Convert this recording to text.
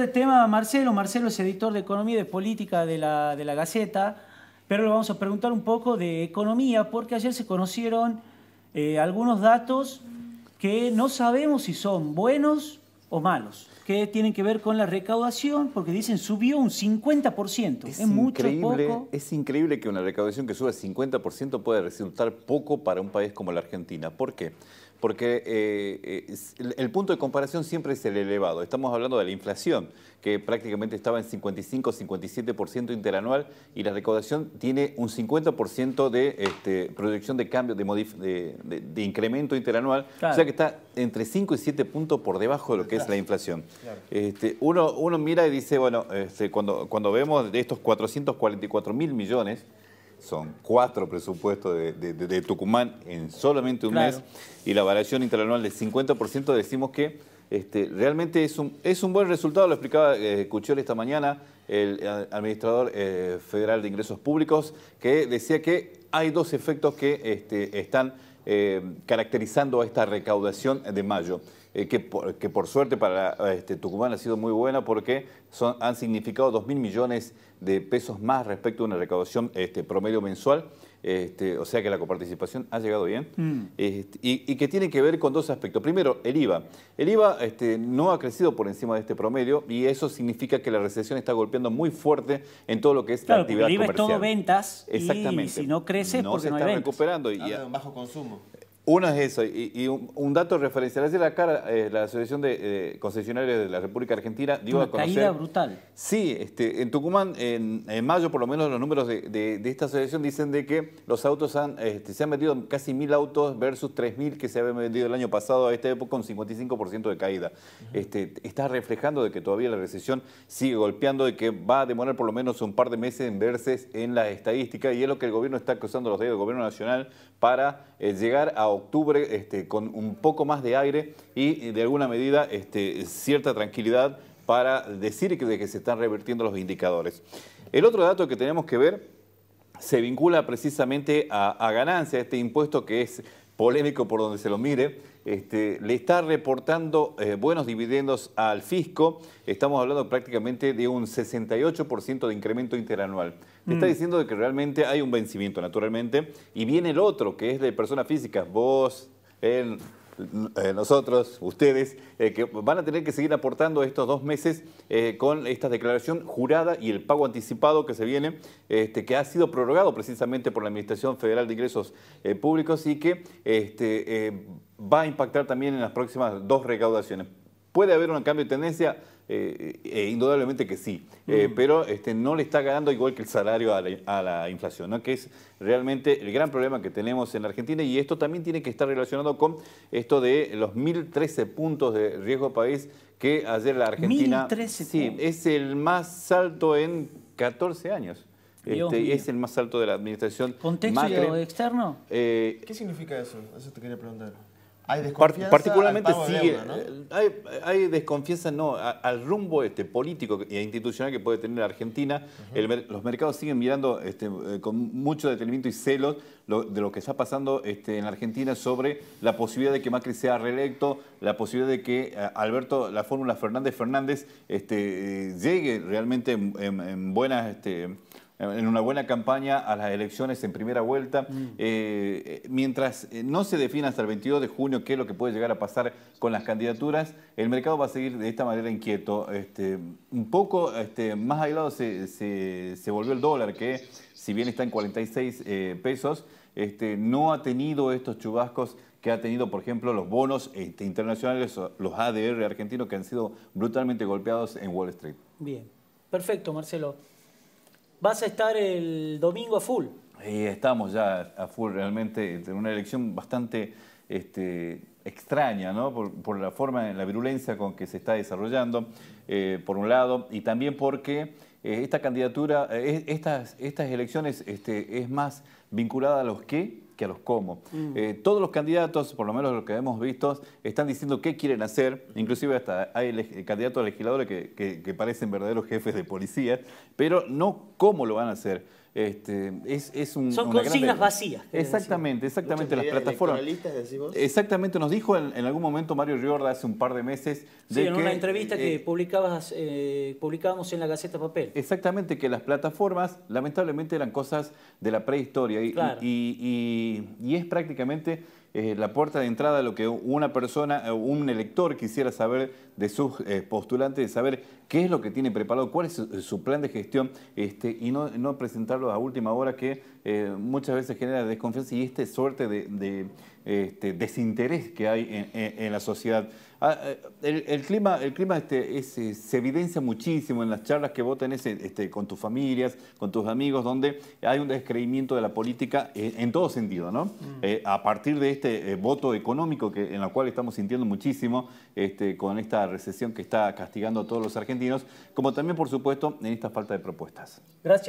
de tema Marcelo. Marcelo es editor de Economía y de Política de la, de la Gaceta, pero le vamos a preguntar un poco de economía, porque ayer se conocieron eh, algunos datos que no sabemos si son buenos o malos, que tienen que ver con la recaudación, porque dicen subió un 50%. Es, mucho, poco. Es increíble que una recaudación que suba 50% pueda resultar poco para un país como la Argentina. ¿Por qué? porque eh, el punto de comparación siempre es el elevado. Estamos hablando de la inflación, que prácticamente estaba en 55-57% interanual y la recaudación tiene un 50% de este, proyección de cambio, de, incremento interanual, o sea que está entre 5 y 7 puntos por debajo de lo que es la inflación. Este, uno, mira y dice, bueno, este, cuando, cuando vemos de estos 444 mil millones, son cuatro presupuestos de, Tucumán en solamente un mes y la variación interanual del 50%, decimos que este, realmente es un, es un buen resultado, lo explicaba escuchó eh, esta mañana, el eh, administrador eh, federal de ingresos públicos, que decía que hay dos efectos que este, están caracterizando a esta recaudación de mayo. Eh, que, por, suerte para este, Tucumán ha sido muy buena porque han significado 2.000 millones de pesos más respecto a una recaudación este, promedio mensual. Este, o sea que la coparticipación ha llegado bien, mm. este, y, que tiene que ver con dos aspectos. Primero, el IVA. El IVA no ha crecido por encima de este promedio y eso significa que la recesión está golpeando muy fuerte en todo lo que es la actividad comercial. El IVA es todo ventas Exactamente. si no crece no se no está recuperando. Y, bajo consumo una es eso, y, un, dato referencial. Ayer la, cara, eh, la Asociación de Concesionarios de la República Argentina Una caída brutal. Sí, este, en Tucumán, en, mayo por lo menos los números de, esta asociación dicen de que los autos han, este, se han vendido casi mil autos versus 3.000 que se habían vendido el año pasado a esta época con 55% de caída. este, está reflejando de que todavía la recesión sigue golpeando, de que va a demorar por lo menos un par de meses en verse en las estadísticas y es lo que el gobierno está cruzando los dedos, del gobierno nacional, para eh, llegar a octubre este, con un poco más de aire y de alguna medida este, cierta tranquilidad para decir que, de que se están revertiendo los indicadores. El otro dato que tenemos que ver se vincula precisamente a, a ganancia, este impuesto que es polémico por donde se lo mire, este, le está reportando eh, buenos dividendos al fisco. Estamos hablando prácticamente de un 68% de incremento interanual. Está mm. diciendo de que realmente hay un vencimiento, naturalmente, y viene el otro, que es de personas físicas, vos, él, eh, nosotros, ustedes, eh, que van a tener que seguir aportando estos dos meses eh, con esta declaración jurada y el pago anticipado que se viene, este, que ha sido prorrogado precisamente por la Administración Federal de Ingresos Públicos y que este, va a impactar también en las próximas dos recaudaciones. ¿Puede haber un cambio de tendencia? Eh, eh, indudablemente que sí, eh, pero este, no le está ganando igual que el salario a la, inflación, que es realmente el gran problema que tenemos en la Argentina y esto también tiene que estar relacionado con esto de los 1.013 puntos de riesgo país que ayer la Argentina... 1.013 Sí, es el más alto en 14 años. Este, es el más alto de la administración. ¿Contexto externo? Eh, ¿Qué significa eso? Eso te quería preguntar. ¿Hay desconfianza? Particularmente sigue, ¿no? Eh, hay, desconfianza, no, al rumbo este, político e institucional que puede tener Argentina. los mercados siguen mirando este, eh, con mucho detenimiento y celos de lo que está pasando este, en Argentina sobre la posibilidad de que Macri sea reelecto, la posibilidad de que eh, Alberto, la fórmula Fernández Fernández, este, llegue realmente en, buenas... Este, en una buena campaña a las elecciones en primera vuelta. Mm. Eh, eh, mientras eh, no se defina hasta el 22 de junio qué es lo que puede llegar a pasar con las candidaturas, el mercado va a seguir de esta manera inquieto. Este, un poco este, más aislado se, volvió el dólar, que si bien está en 46 pesos, este, no ha tenido estos chubascos que ha tenido, por ejemplo, los bonos internacionales, los ADR argentinos, que han sido brutalmente golpeados en Wall Street. Bien, perfecto, Marcelo vas a estar el domingo a full. estamos ya a full realmente, en una elección bastante este, extraña, ¿no? Por, la forma, la virulencia con que se está desarrollando, eh, por un lado, y también porque eh, esta candidatura, eh, estas, elecciones este, es más vinculada a los que que a los como... Mm. Eh, todos los candidatos, por lo menos los que hemos visto, están diciendo qué quieren hacer, inclusive hasta hay candidatos a legisladores que, que parecen verdaderos jefes de policía, pero no cómo lo van a hacer. Este, es, Son consignas vacías. Exactamente, exactamente. las plataformas. Exactamente, nos dijo en, algún momento Mario Riorda hace un par de meses. De en una entrevista que eh, publicabas, eh, publicábamos en la Gaceta Papel. Exactamente, que las plataformas lamentablemente eran cosas de la prehistoria. y es prácticamente eh, la puerta de entrada a lo que una persona, eh, un elector quisiera saber de sus eh, postulantes, de saber qué es lo que tiene preparado, cuál es su, plan de gestión este, y no, presentarlo a última hora que muchas veces genera desconfianza y esta suerte de este, desinterés que hay en, la sociedad. Ah, eh, el, clima, el clima este, eh, se evidencia muchísimo en las charlas que vos tenés este, con tus familias, con tus amigos, donde hay un descreimiento de la política eh, en todo sentido, ¿no? Mm. a partir de este voto económico que, en la cual estamos sintiendo muchísimo este, con esta recesión que está castigando a todos los argentinos, como también, por supuesto, en esta falta de propuestas. Gracias.